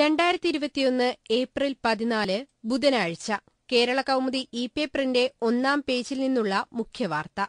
രണ്ടായിരത്തി ഇരുപത്തിയൊന്ന് ഏപ്രിൽ പതിനാല് ബുധനാഴ്ച കേരള കൌമുദി ഇ പേപ്പറിന്റെ ഒന്നാം പേജിൽ നിന്നുള്ള മുഖ്യവാർത്ത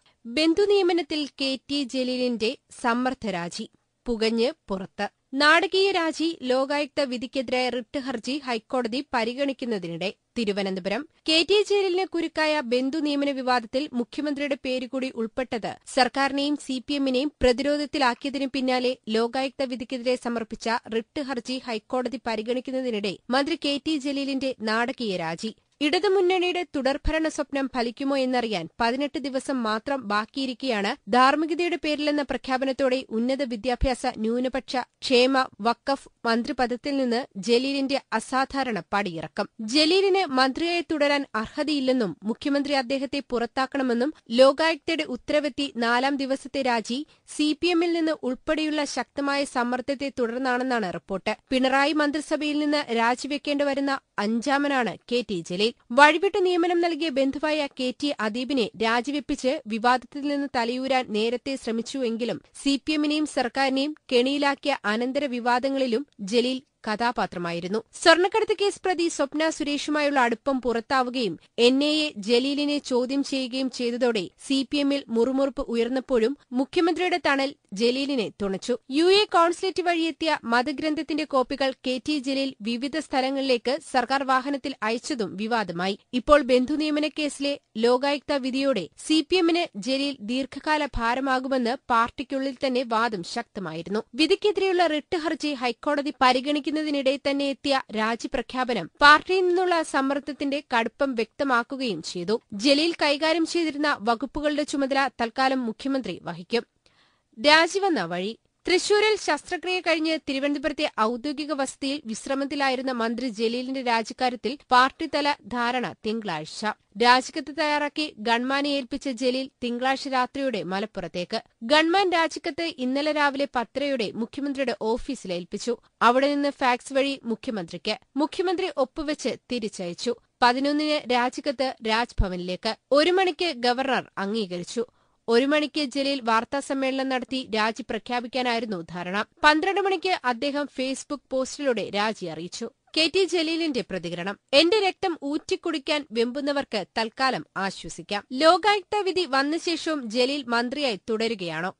നിയമനത്തിൽ കെ ടി ജലീലിന്റെ സമ്മർദ്ദരാജി പുകഞ്ഞ് പുറത്ത് നാടകീയ രാജി ലോകായുക്ത വിധിക്കെതിരെ റിട്ട് ഹർജി ഹൈക്കോടതി പരിഗണിക്കുന്നതിനിടെ തിരുവനന്തപുരം കെ ടി ജലീലിന് കുരുക്കായ ബന്ധു നിയമന വിവാദത്തിൽ മുഖ്യമന്ത്രിയുടെ പേരുകൂടി ഉൾപ്പെട്ടത് സർക്കാരിനെയും സിപിഎമ്മിനെയും പ്രതിരോധത്തിലാക്കിയതിനു പിന്നാലെ ലോകായുക്ത വിധിക്കെതിരെ സമർപ്പിച്ച റിട്ട് ഹർജി ഹൈക്കോടതി പരിഗണിക്കുന്നതിനിടെ മന്ത്രി കെ ടി ജലീലിന്റെ നാടകീയ രാജി ഇടതുമുന്നണിയുടെ തുടർഭരണ സ്വപ്നം ഫലിക്കുമോ എന്നറിയാൻ പതിനെട്ട് ദിവസം മാത്രം ബാക്കിയിരിക്കെയാണ് ധാർമ്മികതയുടെ പേരിലെന്ന പ്രഖ്യാപനത്തോടെ ഉന്നത വിദ്യാഭ്യാസ ന്യൂനപക്ഷ ക്ഷേമ വക്കഫ് മന്ത്രിപദത്തിൽ നിന്ന് ജലീലിന്റെ അസാധാരണ പടിയിറക്കം ജലീലിന് മന്ത്രിയായി തുടരാൻ അർഹതയില്ലെന്നും മുഖ്യമന്ത്രി അദ്ദേഹത്തെ പുറത്താക്കണമെന്നും ലോകായുക്തയുടെ ഉത്തരവെത്തി നാലാം ദിവസത്തെ രാജി സിപിഎമ്മിൽ നിന്ന് ഉൾപ്പെടെയുള്ള ശക്തമായ സമ്മർദ്ദത്തെ തുടർന്നാണെന്നാണ് റിപ്പോർട്ട് പിണറായി മന്ത്രിസഭയിൽ നിന്ന് രാജിവെക്കേണ്ടി വരുന്ന അഞ്ചാമനാണ് കെ ടി ജലീൽ വഴിവിട്ട് നിയമനം നൽകിയ ബന്ധുവായ കെ ടി അദീബിനെ രാജിവെപ്പിച്ച് വിവാദത്തിൽ നിന്ന് തലയൂരാൻ നേരത്തെ ശ്രമിച്ചുവെങ്കിലും സി പി എമ്മിനെയും സർക്കാരിനെയും കെണിയിലാക്കിയ അനന്തര വിവാദങ്ങളിലും ജലീൽ കഥാപാത്രമായിരുന്നു സ്വർണ്ണക്കടത്ത് കേസ് പ്രതി സ്വപ്ന സുരേഷുമായുള്ള അടുപ്പം പുറത്താവുകയും എൻ എ എ ജലീലിനെ ചോദ്യം ചെയ്യുകയും ചെയ്തതോടെ സി പി എമ്മിൽ മുറുമുറുപ്പ് ഉയർന്നപ്പോഴും മുഖ്യമന്ത്രിയുടെ തണൽ ജലീലിനെ തുണച്ചു യു എ കോൺസുലേറ്റ് വഴിയെത്തിയ മതഗ്രന്ഥത്തിന്റെ കോപ്പികൾ കെ ടി ജലീൽ വിവിധ സ്ഥലങ്ങളിലേക്ക് സർക്കാർ വാഹനത്തിൽ അയച്ചതും വിവാദമായി ഇപ്പോൾ ബന്ധുനിയമന കേസിലെ ലോകായുക്ത വിധിയോടെ സി പി എമ്മിന് ജലീൽ ദീർഘകാല ഭാരമാകുമെന്ന് പാർട്ടിക്കുള്ളിൽ തന്നെ വാദം ശക്തമായിരുന്നു വിധിക്കെതിരെയുള്ള റിട്ട് ഹർജി ഹൈക്കോടതി പരിഗണിക്കും സംസാരിക്കുന്നതിനിടെ തന്നെ എത്തിയ രാജിപ്രഖ്യാപനം പാർട്ടിയിൽ നിന്നുള്ള സമ്മർദ്ദത്തിന്റെ കടുപ്പം വ്യക്തമാക്കുകയും ചെയ്തു ജലീൽ കൈകാര്യം ചെയ്തിരുന്ന വകുപ്പുകളുടെ ചുമതല തൽക്കാലം മുഖ്യമന്ത്രി വഹിക്കും രാജിവന്ന വഴി തൃശൂരിൽ ശസ്ത്രക്രിയ കഴിഞ്ഞ് തിരുവനന്തപുരത്തെ ഔദ്യോഗിക വസതിയിൽ വിശ്രമത്തിലായിരുന്ന മന്ത്രി ജലീലിന്റെ രാജിക്കാര്യത്തിൽ പാർട്ടിതല ധാരണ തിങ്കളാഴ്ച രാജിക്കത്ത് തയ്യാറാക്കി ഗൺമാനെ ഏൽപ്പിച്ച ജലീൽ തിങ്കളാഴ്ച രാത്രിയോടെ മലപ്പുറത്തേക്ക് ഗൺമാൻ രാജിക്കത്ത് ഇന്നലെ രാവിലെ പത്തരയോടെ മുഖ്യമന്ത്രിയുടെ ഓഫീസിൽ ഏൽപ്പിച്ചു അവിടെ നിന്ന് ഫാക്സ് വഴി മുഖ്യമന്ത്രിക്ക് മുഖ്യമന്ത്രി ഒപ്പുവെച്ച് തിരിച്ചയച്ചു പതിനൊന്നിന് രാജിക്കത്ത് രാജ്ഭവനിലേക്ക് ഒരു മണിക്ക് ഗവർണർ അംഗീകരിച്ചു ഒരു മണിക്ക് ജലീൽ വാർത്താ സമ്മേളനം നടത്തി രാജി പ്രഖ്യാപിക്കാനായിരുന്നു ധാരണ പന്ത്രണ്ട് മണിക്ക് അദ്ദേഹം ഫേസ്ബുക്ക് പോസ്റ്റിലൂടെ രാജി അറിയിച്ചു കെ ടി ജലീലിന്റെ പ്രതികരണം എന്റെ രക്തം ഊറ്റിക്കുടിക്കാൻ വെമ്പുന്നവർക്ക് തൽക്കാലം ആശ്വസിക്കാം ലോകായുക്ത വിധി വന്ന ശേഷവും ജലീൽ മന്ത്രിയായി തുടരുകയാണോ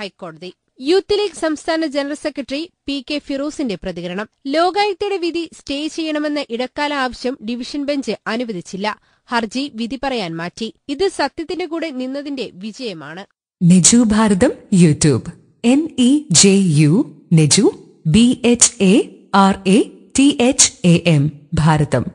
ഹൈക്കോടതി യൂത്ത് ലീഗ് സംസ്ഥാന ജനറൽ സെക്രട്ടറി പി കെ ഫിറോസിന്റെ പ്രതികരണം ലോകായുക്തയുടെ വിധി സ്റ്റേ ചെയ്യണമെന്ന ഇടക്കാല ആവശ്യം ഡിവിഷൻ ബെഞ്ച് അനുവദിച്ചില്ല ഹർജി വിധി പറയാൻ മാറ്റി ഇത് സത്യത്തിന്റെ കൂടെ നിന്നതിന്റെ വിജയമാണ് Neju Bharatham YouTube N E J U Neju B H A R A T H A M Bharatam